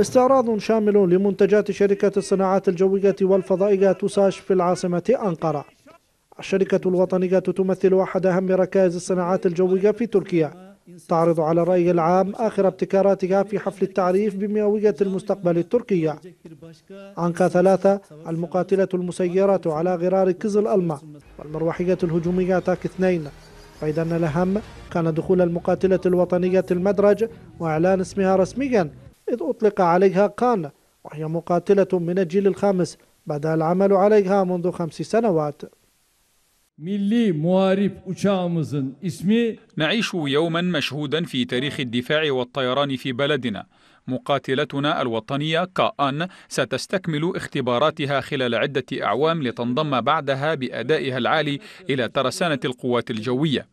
استعراض شامل لمنتجات شركة الصناعات الجوية والفضائية توساش في العاصمة أنقرة الشركة الوطنية تمثل أحد أهم ركائز الصناعات الجوية في تركيا تعرض على الرأي العام آخر ابتكاراتها في حفل التعريف بمئوية المستقبل التركية أنكا ثلاثة المقاتلة المسيرة على غرار كزل ألما والمروحية الهجومية تاك اثنين فإذا الأهم كان دخول المقاتلة الوطنية المدرج وإعلان اسمها رسمياً إذ أطلق عليها قان وهي مقاتلة من الجيل الخامس بدأ العمل عليها منذ خمس سنوات نعيش يوما مشهودا في تاريخ الدفاع والطيران في بلدنا مقاتلتنا الوطنية كأن ستستكمل اختباراتها خلال عدة أعوام لتنضم بعدها بأدائها العالي إلى ترسانة القوات الجوية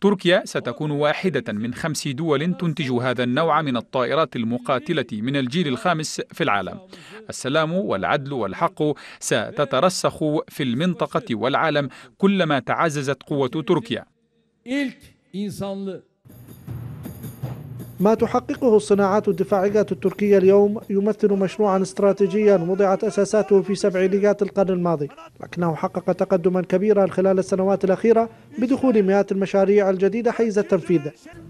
تركيا ستكون واحدة من خمس دول تنتج هذا النوع من الطائرات المقاتلة من الجيل الخامس في العالم السلام والعدل والحق ستترسخ في المنطقة والعالم كلما تعززت قوة تركيا ما تحققه الصناعات الدفاعية التركية اليوم يمثل مشروعا استراتيجيا وضعت أساساته في سبعينيات القرن الماضي لكنه حقق تقدما كبيرا خلال السنوات الأخيرة بدخول مئات المشاريع الجديدة حيز التنفيذ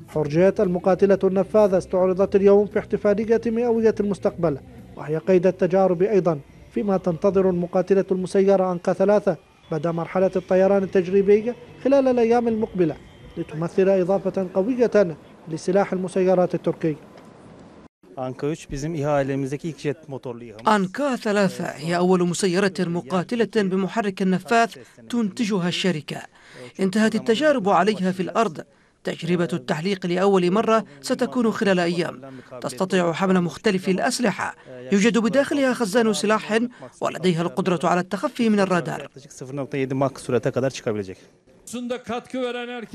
حرجيت المقاتلة النفاذة استعرضت اليوم في احتفالية مئوية المستقبل وهي قيد التجارب أيضا فيما تنتظر المقاتلة المسيرة أنقى ثلاثة بدأ مرحلة الطيران التجريبي خلال الأيام المقبلة لتمثل إضافة قوية لسلاح المسيرات التركي أنكا 3 هي أول مسيرة مقاتلة بمحرك النفاث تنتجها الشركة. انتهت التجارب عليها في الأرض. تجربة التحليق لأول مرة ستكون خلال أيام تستطيع حمل مختلف الأسلحة يوجد بداخلها خزان سلاح ولديها القدرة على التخفي من الرادار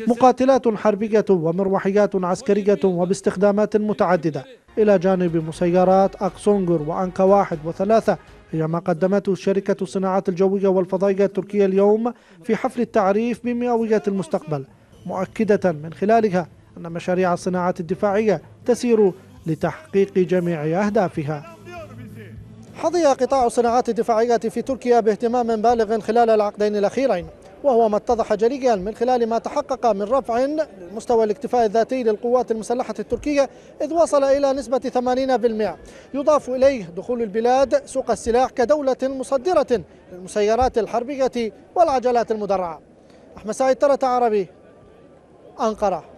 مقاتلات حربية ومروحيات عسكرية وباستخدامات متعددة إلى جانب مسيرات أكسونغر وأنكا واحد وثلاثة هي ما قدمته شركة الصناعات الجوية والفضائية التركية اليوم في حفل التعريف بمئوية المستقبل مؤكدة من خلالها أن مشاريع الصناعات الدفاعية تسير لتحقيق جميع أهدافها حظي قطاع الصناعات الدفاعية في تركيا باهتمام بالغ خلال العقدين الأخيرين وهو ما اتضح جليا من خلال ما تحقق من رفع مستوى الاكتفاء الذاتي للقوات المسلحة التركية إذ وصل إلى نسبة 80% يضاف إليه دخول البلاد سوق السلاح كدولة مصدرة للمسيرات الحربية والعجلات المدرعة أحمد سعيد ترة عربي أنقرة